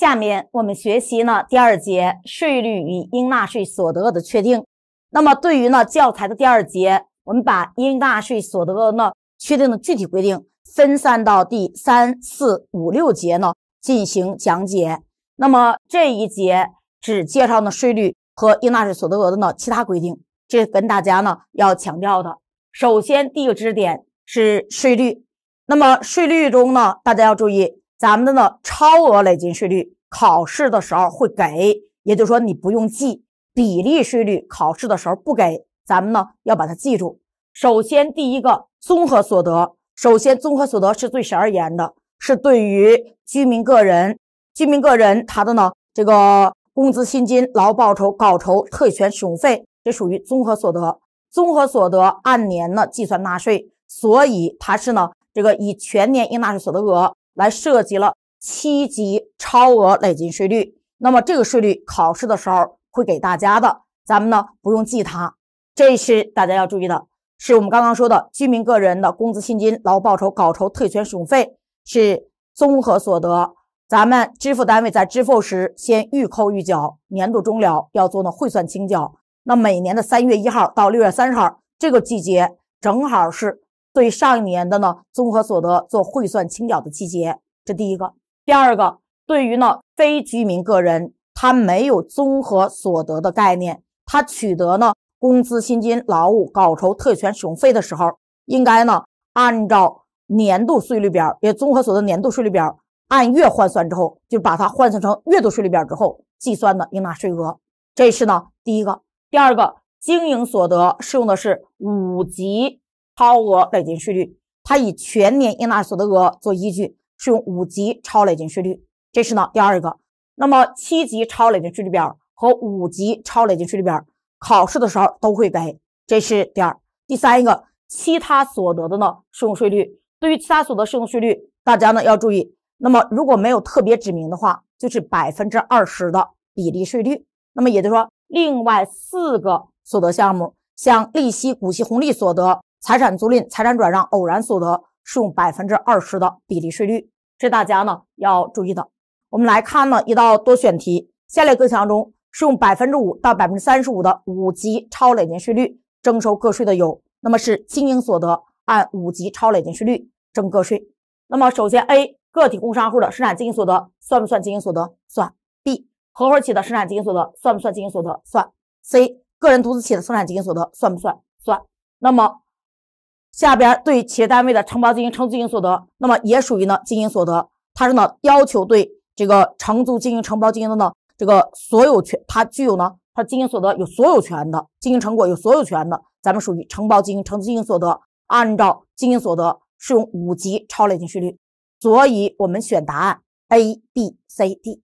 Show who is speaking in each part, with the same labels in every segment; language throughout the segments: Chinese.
Speaker 1: 下面我们学习呢第二节税率与应纳税所得额的确定。那么对于呢教材的第二节，我们把应纳税所得额呢确定的具体规定分散到第三四五六节呢进行讲解。那么这一节只介绍呢税率和应纳税所得额的呢其他规定。这跟大家呢要强调的，首先第一个知识点是税率。那么税率中呢，大家要注意。咱们的呢超额累进税率考试的时候会给，也就是说你不用记比例税率考试的时候不给，咱们呢要把它记住。首先第一个综合所得，首先综合所得是对谁而言的，是对于居民个人，居民个人他的呢这个工资薪金、劳报酬、稿酬、特权、使用费，这属于综合所得。综合所得按年呢计算纳税，所以它是呢这个以全年应纳税所得额。来涉及了七级超额累进税率，那么这个税率考试的时候会给大家的，咱们呢不用记它，这是大家要注意的。是我们刚刚说的居民个人的工资薪金、劳报酬、稿酬、特权使用费是综合所得，咱们支付单位在支付时先预扣预缴，年度终了要做呢汇算清缴。那每年的三月一号到六月三十号这个季节，正好是。对上一年的呢综合所得做汇算清缴的季节，这第一个；第二个，对于呢非居民个人，他没有综合所得的概念，他取得呢工资薪金、劳务稿酬、特权使用费的时候，应该呢按照年度税率表，也综合所得年度税率表按月换算之后，就把它换算成月度税率表之后计算的应纳税额，这是呢第一个；第二个，经营所得适用的是五级。超额累进税率，它以全年应纳所得额做依据，适用五级超累进税率。这是呢第二个。那么七级超累进税率表和五级超累进税率表，考试的时候都会背。这是第二。第三一个，其他所得的呢适用税率，对于其他所得适用税率，大家呢要注意。那么如果没有特别指明的话，就是百分之二十的比例税率。那么也就是说，另外四个所得项目，像利息、股息、红利所得。财产租赁、财产转让、偶然所得适用百分之二十的比例税率，这大家呢要注意的。我们来看呢一道多选题：下列各项中适用百分之五到百分之三十五的五级超累进税率征收个税的有？那么是经营所得按五级超累进税率征个税。那么首先，A 个体工商户的生产经营所得算不算经营所得？算。B 合伙企业的生产经营所得算不算经营所得？算。C 个人独资企业的生产经营所得算不算？算。那么。下边对企业单位的承包经营、承租经营所得，那么也属于呢经营所得。它是呢，要求对这个承租经营、承包经营的呢这个所有权，它具有呢，它经营所得有所有权的经营成果有所有权的，咱们属于承包经营、承租经营所得，按照经营所得适用五级超累进税率。所以，我们选答案 A、B、C、D。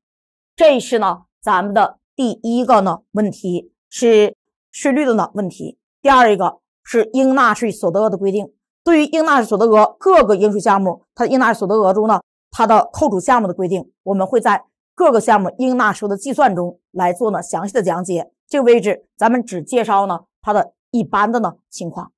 Speaker 1: 这是呢咱们的第一个呢问题是税率的呢问题。第二一个。是应纳税所得额的规定，对于应纳税所得额各个应税项目，它的应纳税所得额中呢，它的扣除项目的规定，我们会在各个项目应纳税额的计算中来做呢详细的讲解。这个位置咱们只介绍呢它的一般的呢情况。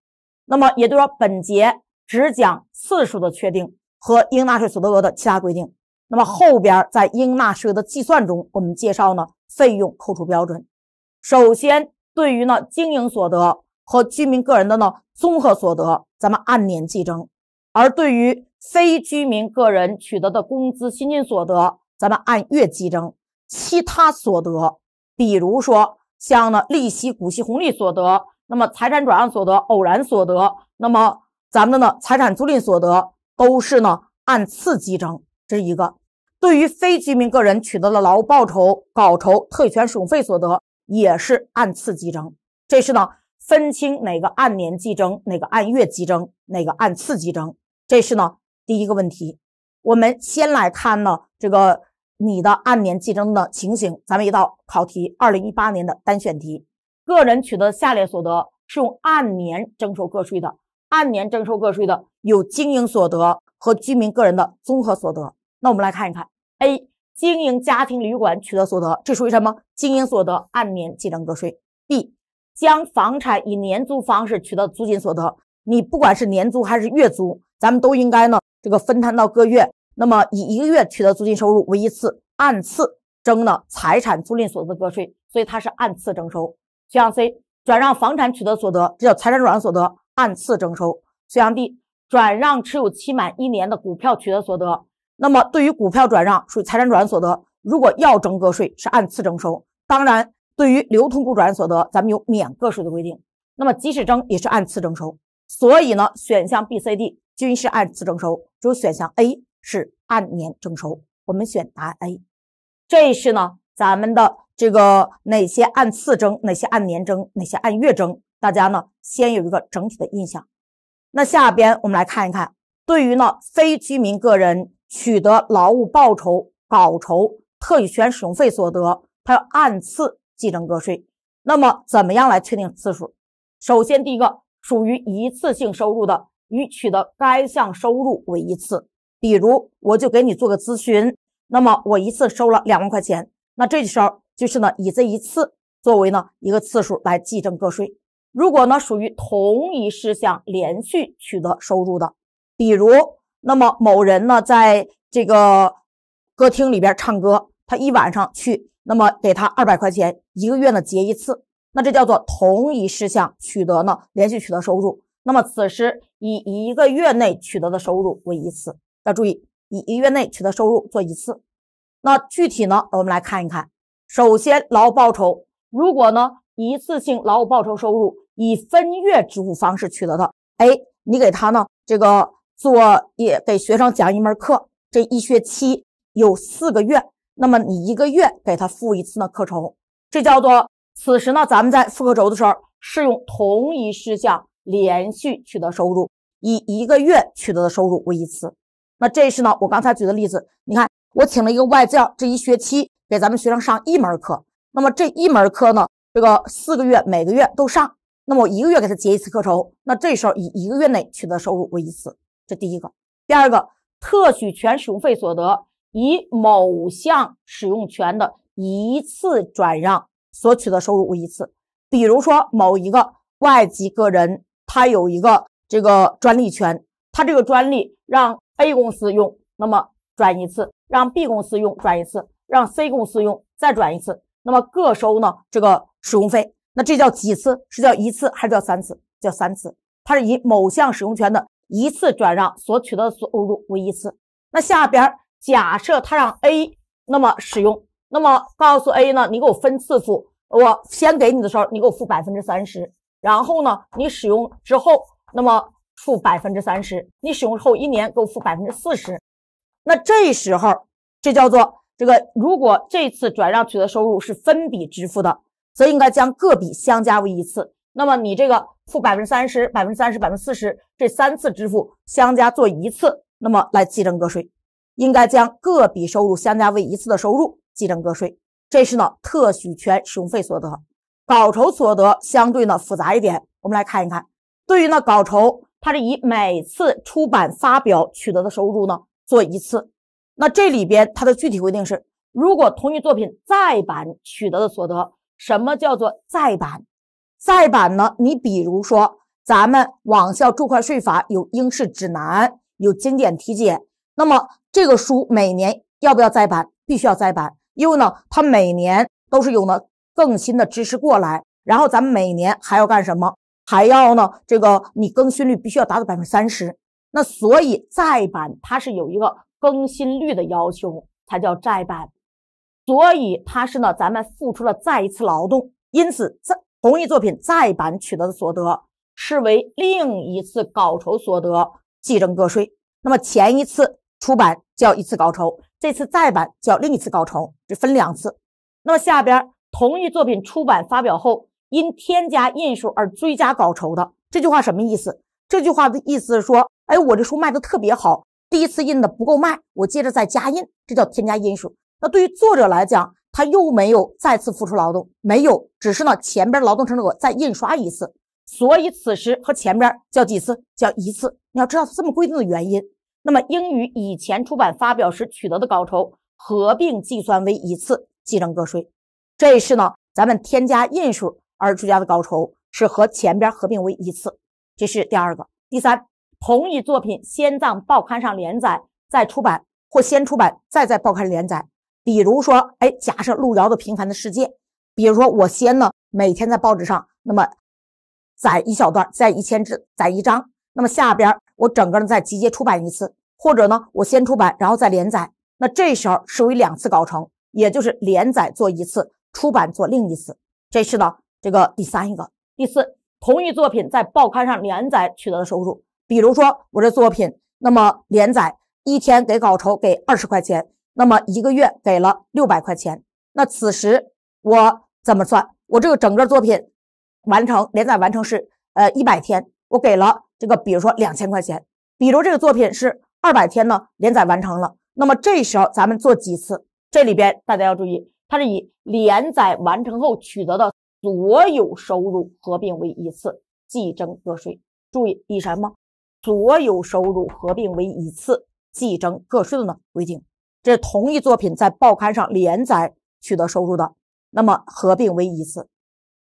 Speaker 1: 那么也就是说，本节只讲次数的确定和应纳税所得额的其他规定。那么后边在应纳税额的计算中，我们介绍呢费用扣除标准。首先，对于呢经营所得。和居民个人的呢，综合所得，咱们按年计征；而对于非居民个人取得的工资薪金所得，咱们按月计征。其他所得，比如说像呢利息、股息、红利所得，那么财产转让所得、偶然所得，那么咱们的呢财产租赁所得都是呢按次计征。这是一个。对于非居民个人取得的劳务报酬、稿酬、特许权使用费所得，也是按次计征。这是呢。分清哪个按年计征，哪个按月计征，哪个按次计征，这是呢第一个问题。我们先来看呢这个你的按年计征的情形。咱们一道考题，二零一八年的单选题：个人取得下列所得，是用按年征收个税的，按年征收个税的有经营所得和居民个人的综合所得。那我们来看一看，A 经营家庭旅馆取得所得，这属于什么？经营所得按年计征个税。B 将房产以年租方式取得租金所得，你不管是年租还是月租，咱们都应该呢这个分摊到各月，那么以一个月取得租金收入为一次，按次征呢财产租赁所得个税，所以它是按次征收。选项 C，转让房产取得所得，这叫财产转让所得，按次征收。选项 D，转让持有期满一年的股票取得所得，那么对于股票转让属于财产转让所得，如果要征个税是按次征收。当然。对于流通股转让所得，咱们有免个税的规定。那么，即使征，也是按次征收。所以呢，选项 B、C、D 均是按次征收，只有选项 A 是按年征收。我们选答案 A。这是呢，咱们的这个哪些按次征，哪些按年征，哪些按月征，大家呢先有一个整体的印象。那下边我们来看一看，对于呢非居民个人取得劳务报酬、稿酬、特许权使用费所得，它按次。计征个税，那么怎么样来确定次数？首先，第一个属于一次性收入的，与取得该项收入为一次。比如，我就给你做个咨询，那么我一次收了两万块钱，那这时候就是呢，以这一次作为呢一个次数来计征个税。如果呢属于同一事项连续取得收入的，比如，那么某人呢在这个歌厅里边唱歌，他一晚上去。那么给他二百块钱一个月呢结一次，那这叫做同一事项取得呢连续取得收入。那么此时以一个月内取得的收入为一次，要注意以一个月内取得收入做一次。那具体呢，我们来看一看。首先劳务报酬，如果呢一次性劳务报酬收入以分月支付方式取得的，哎，你给他呢这个做也给学生讲一门课，这一学期有四个月。那么你一个月给他付一次呢课酬，这叫做此时呢，咱们在付课酬的时候，是用同一事项连续取得收入，以一个月取得的收入为一次。那这是呢，我刚才举的例子，你看我请了一个外教，这一学期给咱们学生上一门课，那么这一门课呢，这个四个月每个月都上，那么我一个月给他结一次课酬，那这时候以一个月内取得收入为一次，这第一个。第二个，特许权使用费所得。以某项使用权的一次转让所取得收入为一次，比如说某一个外籍个人他有一个这个专利权，他这个专利让 A 公司用，那么转一次，让 B 公司用转一次，让 C 公司用再转一次，那么各收呢这个使用费，那这叫几次？是叫一次还是叫三次？叫三次。它是以某项使用权的一次转让所取得的收入为一次。那下边。假设他让 A 那么使用，那么告诉 A 呢？你给我分次付，我先给你的时候，你给我付百分之三十，然后呢，你使用之后，那么付百分之三十，你使用后一年给我付百分之四十，那这时候这叫做这个，如果这次转让取得收入是分笔支付的，则应该将各笔相加为一次。那么你这个付百分之三十、百分之三十、百分之四十这三次支付相加做一次，那么来计征个税。应该将各笔收入相加为一次的收入计征个税，这是呢特许权使用费所得。稿酬所得相对呢复杂一点，我们来看一看。对于呢稿酬，它是以每次出版发表取得的收入呢做一次。那这里边它的具体规定是，如果同一作品再版取得的所得，什么叫做再版？再版呢？你比如说，咱们网校注会税法有应试指南，有经典题解。那么这个书每年要不要再版？必须要再版，因为呢，它每年都是有呢更新的知识过来。然后咱们每年还要干什么？还要呢，这个你更新率必须要达到百分之三十。那所以再版它是有一个更新率的要求，才叫再版。所以它是呢，咱们付出了再一次劳动。因此，在同一作品再版取得的所得，视为另一次稿酬所得，计征个税。那么前一次。出版叫一次稿酬，这次再版叫另一次稿酬，只分两次。那么下边同一作品出版发表后，因添加印数而追加稿酬的这句话什么意思？这句话的意思是说，哎，我这书卖的特别好，第一次印的不够卖，我接着再加印，这叫添加印数。那对于作者来讲，他又没有再次付出劳动，没有，只是呢前边劳动成果再印刷一次，所以此时和前边叫几次叫一次。你要知道这么规定的原因。那么应与以前出版发表时取得的稿酬合并计算为一次计征个税，这是呢咱们添加印数而出加的稿酬是和前边合并为一次，这是第二个。第三，同一作品先在报刊上连载，再出版或先出版再在报刊上连载。比如说，哎，假设路遥的《平凡的世界》，比如说我先呢每天在报纸上那么载一小段，载一千字，载一张，那么下边我整个呢再集结出版一次。或者呢，我先出版，然后再连载，那这时候属为两次稿酬，也就是连载做一次，出版做另一次。这是呢，这个第三一个第四，同一作品在报刊上连载取得的收入，比如说我这作品，那么连载一天给稿酬给二十块钱，那么一个月给了六百块钱。那此时我怎么算？我这个整个作品完成连载完成是呃一百天，我给了这个比如说两千块钱，比如这个作品是。二百天呢，连载完成了。那么这时候咱们做几次？这里边大家要注意，它是以连载完成后取得的所有收入合并为一次计征个税。注意，以什么所有收入合并为一次计征个税的呢规定？这同一作品在报刊上连载取得收入的，那么合并为一次。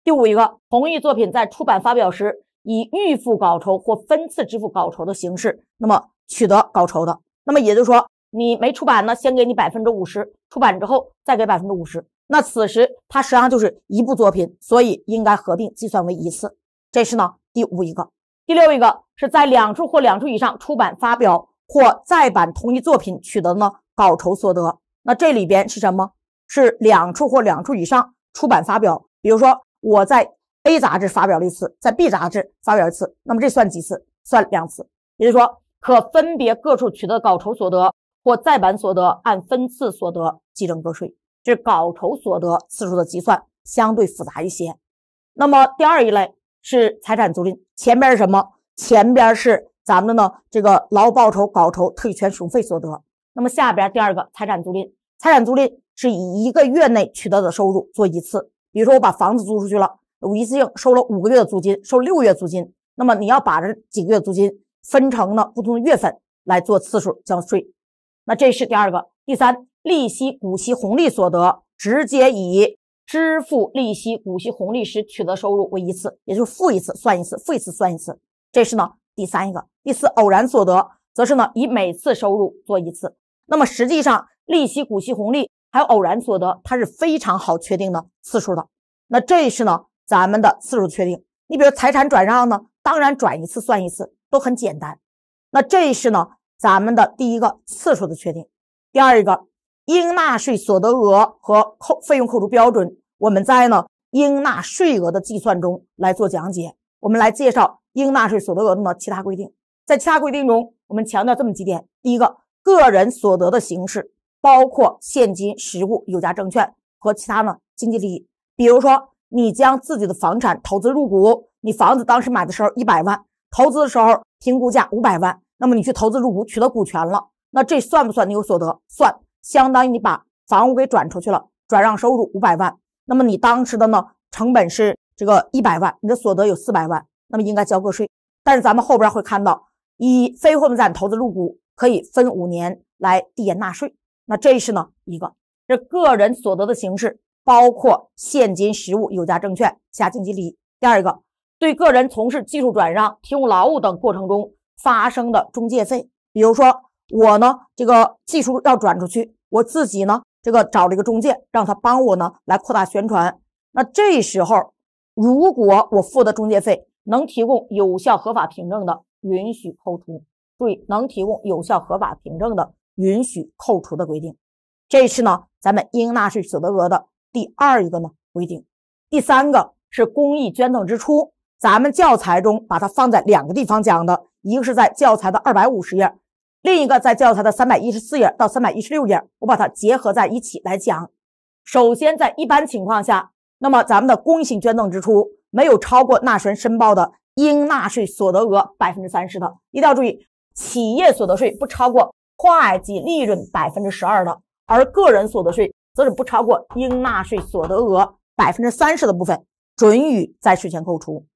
Speaker 1: 第五一个，同一作品在出版发表时，以预付稿酬或分次支付稿酬的形式，那么。取得稿酬的，那么也就是说，你没出版呢，先给你百分之五十；出版之后再给百分之五十。那此时它实际上就是一部作品，所以应该合并计算为一次。这是呢第五一个，第六一个是在两处或两处以上出版发表或再版同一作品取得的稿酬所得。那这里边是什么？是两处或两处以上出版发表，比如说我在 A 杂志发表了一次，在 B 杂志发表一次，那么这算几次？算两次。也就是说。可分别各处取得稿酬所得或再版所得，按分次所得计征个税。这稿酬所得次数的计算相对复杂一些。那么第二一类是财产租赁，前边是什么？前边是咱们的这个劳报酬、稿酬、特许权使用费所得。那么下边第二个财产租赁，财产租赁是以一个月内取得的收入做一次。比如说我把房子租出去了，我一次性收了五个月的租金，收六月租金，那么你要把这几个月租金。分成呢不同的月份来做次数交税，那这是第二个。第三，利息、股息、红利所得，直接以支付利息、股息、红利时取得收入为一次，也就是付一次算一次，付一次算一次。这是呢第三一个。第四，偶然所得，则是呢以每次收入做一次。那么实际上，利息、股息、红利还有偶然所得，它是非常好确定的次数的。那这是呢咱们的次数确定。你比如财产转让呢，当然转一次算一次。都很简单，那这是呢，咱们的第一个次数的确定。第二一个，应纳税所得额和扣费用扣除标准，我们在呢应纳税额的计算中来做讲解。我们来介绍应纳税所得额的其他规定，在其他规定中，我们强调这么几点：第一个，个人所得的形式包括现金、实物、有价证券和其他呢经济利益，比如说你将自己的房产投资入股，你房子当时买的时候一百万。投资的时候评估价五百万，那么你去投资入股取得股权了，那这算不算你有所得？算，相当于你把房屋给转出去了，转让收入五百万，那么你当时的呢成本是这个一百万，你的所得有四百万，那么应该交个税。但是咱们后边会看到，以非货币资产投资入股可以分五年来递延纳税。那这是呢一个，这个人所得的形式包括现金、实物、有价证券、下经济利益。第二个。对个人从事技术转让、提供劳务等过程中发生的中介费，比如说我呢，这个技术要转出去，我自己呢，这个找了一个中介，让他帮我呢来扩大宣传。那这时候，如果我付的中介费能提供有效合法凭证的，允许扣除。注意，能提供有效合法凭证的允许扣除的规定，这是呢咱们应纳税所得额的第二一个呢规定。第三个是公益捐赠支出。咱们教材中把它放在两个地方讲的，一个是在教材的二百五十页，另一个在教材的三百一十四页到三百一十六页，我把它结合在一起来讲。首先，在一般情况下，那么咱们的公益性捐赠支出没有超过纳税人申报的应纳税所得额百分之三十的，一定要注意，企业所得税不超过会计利润百分之十二的，而个人所得税则是不超过应纳税所得额百分之三十的部分准予在税前扣除。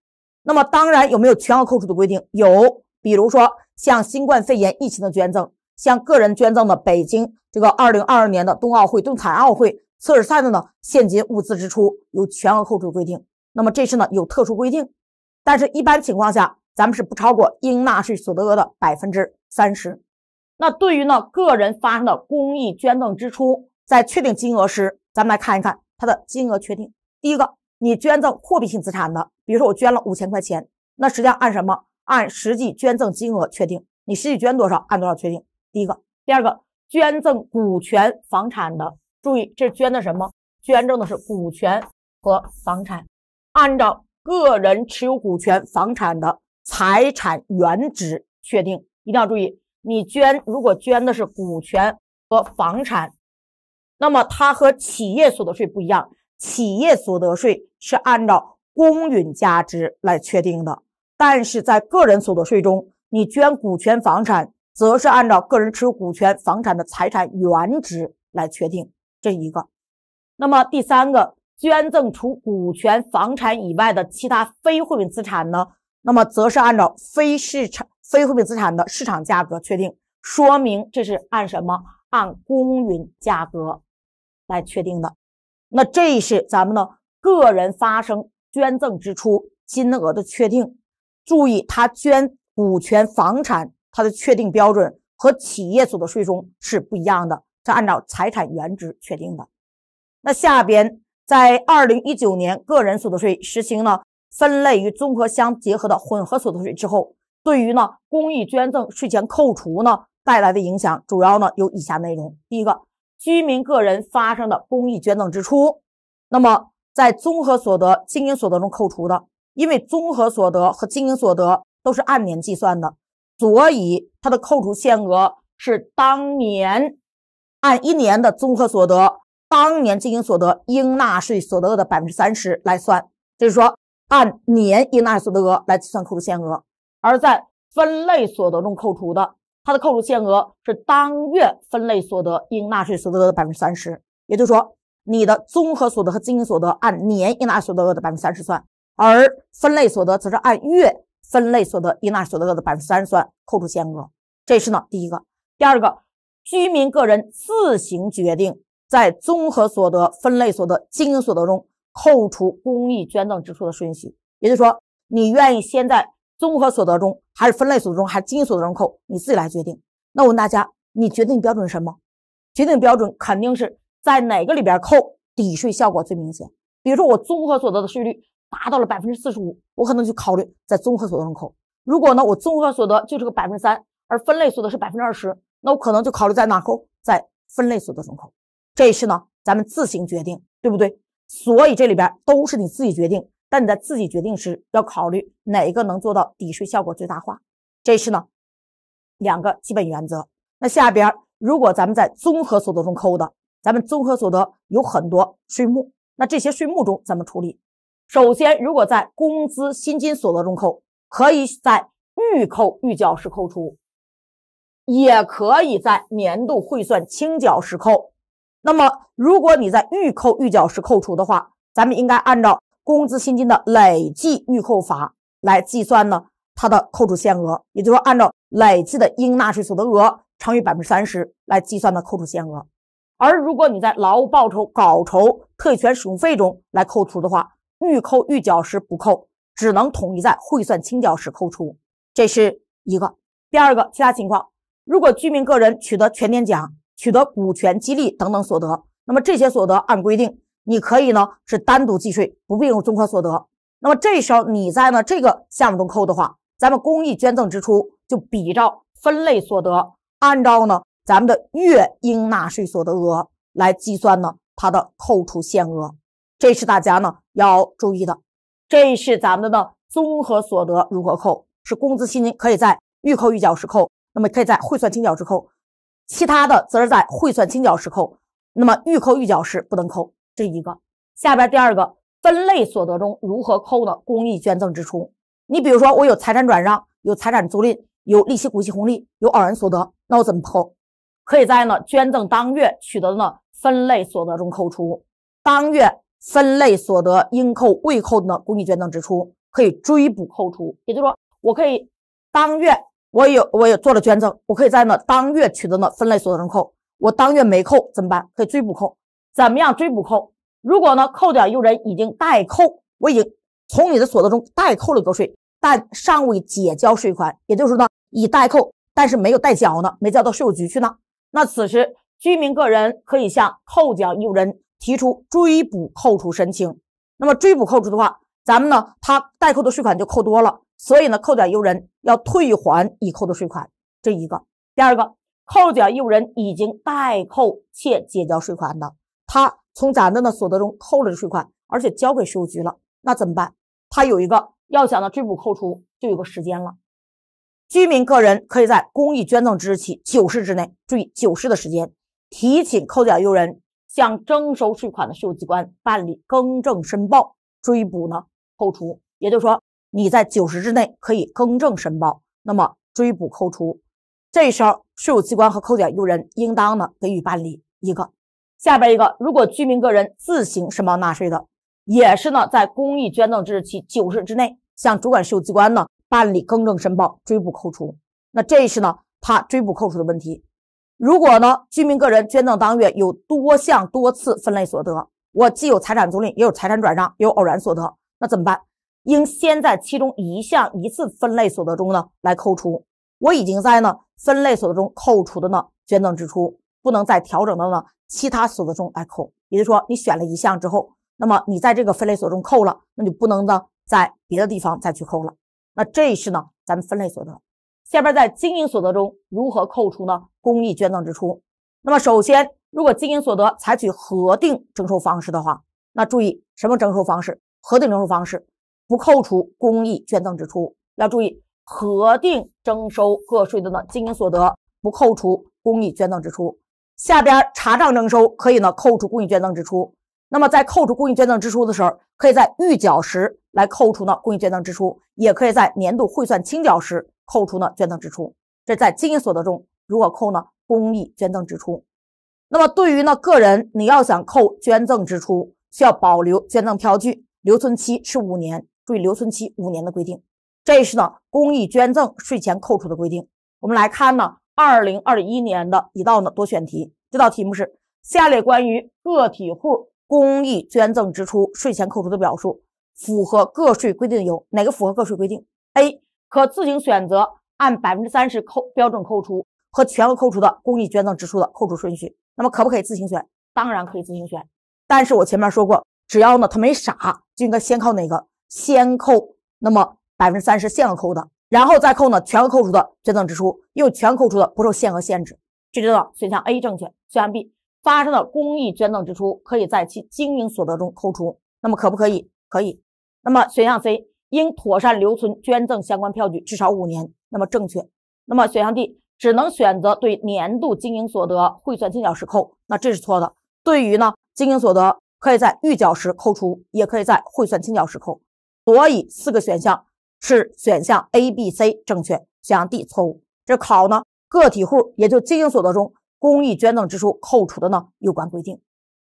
Speaker 1: 那么当然，有没有全额扣除的规定？有，比如说像新冠肺炎疫情的捐赠，像个人捐赠的北京这个二零二二年的冬奥会、冬残奥会测试赛的呢现金物资支出有全额扣除的规定。那么这是呢有特殊规定，但是一般情况下，咱们是不超过应纳税所得额的百分之三十。那对于呢个人发生的公益捐赠支出，在确定金额时，咱们来看一看它的金额确定。第一个，你捐赠货币性资产的。比如说我捐了五千块钱，那实际上按什么？按实际捐赠金额确定，你实际捐多少，按多少确定。第一个，第二个，捐赠股权、房产的，注意这捐的什么？捐赠的是股权和房产，按照个人持有股权、房产的财产原值确定。一定要注意，你捐如果捐的是股权和房产，那么它和企业所得税不一样，企业所得税是按照。公允价值来确定的，但是在个人所得税中，你捐股权房产，则是按照个人持股权房产的财产原值来确定这一个。那么第三个，捐赠除股权房产以外的其他非货币资产呢？那么则是按照非市场非货币资产的市场价格确定。说明这是按什么？按公允价格来确定的。那这是咱们的个人发生。捐赠支出金额的确定，注意，他捐股权、房产，它的确定标准和企业所得税中是不一样的，是按照财产原值确定的。那下边在二零一九年个人所得税实行了分类与综合相结合的混合所得税之后，对于呢公益捐赠税前扣除呢带来的影响，主要呢有以下内容：第一个，居民个人发生的公益捐赠支出，那么。在综合所得、经营所得中扣除的，因为综合所得和经营所得都是按年计算的，所以它的扣除限额是当年按一年的综合所得、当年经营所得应纳税所得额的百分之三十来算，就是说按年应纳税所得额来计算扣除限额。而在分类所得中扣除的，它的扣除限额是当月分类所得应纳税所得额的百分之三十，也就是说。你的综合所得和经营所得按年应纳所得额的百分之三十算，而分类所得则是按月分类所得应纳所得额的百分之三十算扣除限额。这是呢第一个。第二个，居民个人自行决定在综合所得、分类所得、经营所得中扣除公益捐赠支出的顺序，也就是说，你愿意先在综合所得中，还是分类所得中，还是经营所得中扣，你自己来决定。那我问大家，你决定标准是什么？决定标准肯定是。在哪个里边扣抵税效果最明显？比如说我综合所得的税率达到了百分之四十五，我可能就考虑在综合所得中扣。如果呢，我综合所得就是个百分之三，而分类所得是百分之二十，那我可能就考虑在哪扣，在分类所得中扣。这是呢，咱们自行决定，对不对？所以这里边都是你自己决定，但你在自己决定时要考虑哪一个能做到抵税效果最大化。这是呢，两个基本原则。那下边如果咱们在综合所得中扣的。咱们综合所得有很多税目，那这些税目中怎么处理？首先，如果在工资薪金所得中扣，可以在预扣预缴时扣除，也可以在年度汇算清缴时扣。那么，如果你在预扣预缴时扣除的话，咱们应该按照工资薪金的累计预扣法来计算呢它的扣除限额，也就是说，按照累计的应纳税所得额乘以百分之三十来计算的扣除限额。而如果你在劳务报酬、稿酬、特许权使用费中来扣除的话，预扣预缴时不扣，只能统一在汇算清缴时扣除，这是一个。第二个，其他情况，如果居民个人取得全年奖、取得股权激励等等所得，那么这些所得按规定你可以呢是单独计税，不并入综合所得。那么这时候你在呢这个项目中扣的话，咱们公益捐赠支出就比照分类所得，按照呢。咱们的月应纳税所得额来计算呢，它的扣除限额，这是大家呢要注意的。这是咱们的呢综合所得如何扣？是工资薪金可以在预扣预缴时扣，那么可以在汇算清缴时扣；其他的则是在汇算清缴时扣，那么预扣预缴时不能扣。这一个下边第二个分类所得中如何扣呢？公益捐赠支出，你比如说我有财产转让、有财产租赁、有利息股息红利、有偶然所得，那我怎么扣？可以在呢捐赠当月取得的呢分类所得中扣除，当月分类所得应扣未扣的公益捐赠支出可以追补扣除。也就是说，我可以当月我有我有做了捐赠，我可以在呢当月取得的分类所得中扣。我当月没扣怎么办？可以追补扣。怎么样追补扣？如果呢扣缴义务人已经代扣，我已经从你的所得中代扣了个税，但尚未解交税款，也就是说呢已代扣，但是没有代缴呢，没交到税务局去呢。那此时，居民个人可以向扣缴义务人提出追补扣除申请。那么追补扣除的话，咱们呢，他代扣的税款就扣多了，所以呢，扣缴义务人要退还已扣的税款。这一个，第二个，扣缴义务人已经代扣且结交税款的，他从咱的呢所得中扣了税款，而且交给税务局了，那怎么办？他有一个要想的追补扣除，就有个时间了。居民个人可以在公益捐赠之日起九十日内，注意九十的时间，提请扣缴义务人向征收税款的税务机关办理更正申报追补呢扣除，也就是说你在九十日内可以更正申报，那么追补扣除。这时候税务机关和扣缴义务人应当呢给予办理一个。下边一个，如果居民个人自行申报纳税的，也是呢在公益捐赠之日起九十日内向主管税务机关呢。办理更正申报追捕扣除，那这是呢？他追捕扣除的问题。如果呢，居民个人捐赠当月有多项多次分类所得，我既有财产租赁，也有财产转让，也有偶然所得，那怎么办？应先在其中一项一次分类所得中呢来扣除。我已经在呢分类所得中扣除的呢捐赠支出，不能再调整到呢其他所得中来扣。也就是说，你选了一项之后，那么你在这个分类所中扣了，那就不能呢在别的地方再去扣了。那这是呢，咱们分类所得。下边在经营所得中如何扣除呢？公益捐赠支出。那么首先，如果经营所得采取核定征收方式的话，那注意什么征收方式？核定征收方式不扣除公益捐赠支出。要注意，核定征收个税的呢经营所得不扣除公益捐赠支出。下边查账征收可以呢扣除公益捐赠支出。那么在扣除公益捐赠支出的时候，可以在预缴时。来扣除呢公益捐赠支出，也可以在年度汇算清缴时扣除呢捐赠支出。这在经营所得中，如果扣呢公益捐赠支出，那么对于呢个人，你要想扣捐赠支出，需要保留捐赠票据，留存期是五年。注意留存期五年的规定。这是呢公益捐赠税前扣除的规定。我们来看呢二零二一年的一道呢多选题，这道题目是：下列关于个体户公益捐赠支出税前扣除的表述。符合个税规定的有哪个符合个税规定？A 可自行选择按百分之三十扣标准扣除和全额扣除的公益捐赠支出的扣除顺序。那么可不可以自行选？当然可以自行选。但是我前面说过，只要呢他没傻，就应该先扣哪个先扣，那么百分之三十限额扣的，然后再扣呢全额扣除的捐赠支出，因为全额扣除的不受限额限制，就知道选项 A 正确。选项 B 发生的公益捐赠支出可以在其经营所得中扣除，那么可不可以？可以，那么选项 C 应妥善留存捐赠相关票据至少五年，那么正确。那么选项 D 只能选择对年度经营所得汇算清缴时扣，那这是错的。对于呢经营所得，可以在预缴时扣除，也可以在汇算清缴时扣。所以四个选项是选项 A、B、C 正确，选项 D 错误。这考呢个体户，也就经营所得中公益捐赠支出扣除的呢有关规定。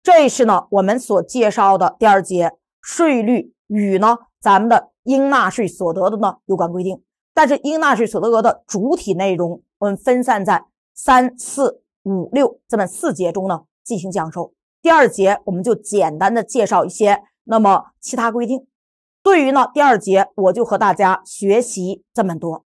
Speaker 1: 这是呢我们所介绍的第二节。税率与呢咱们的应纳税所得的呢有关规定，但是应纳税所得额的主体内容，我们分散在三四五六这么四节中呢进行讲授。第二节我们就简单的介绍一些那么其他规定。对于呢第二节，我就和大家学习这么多。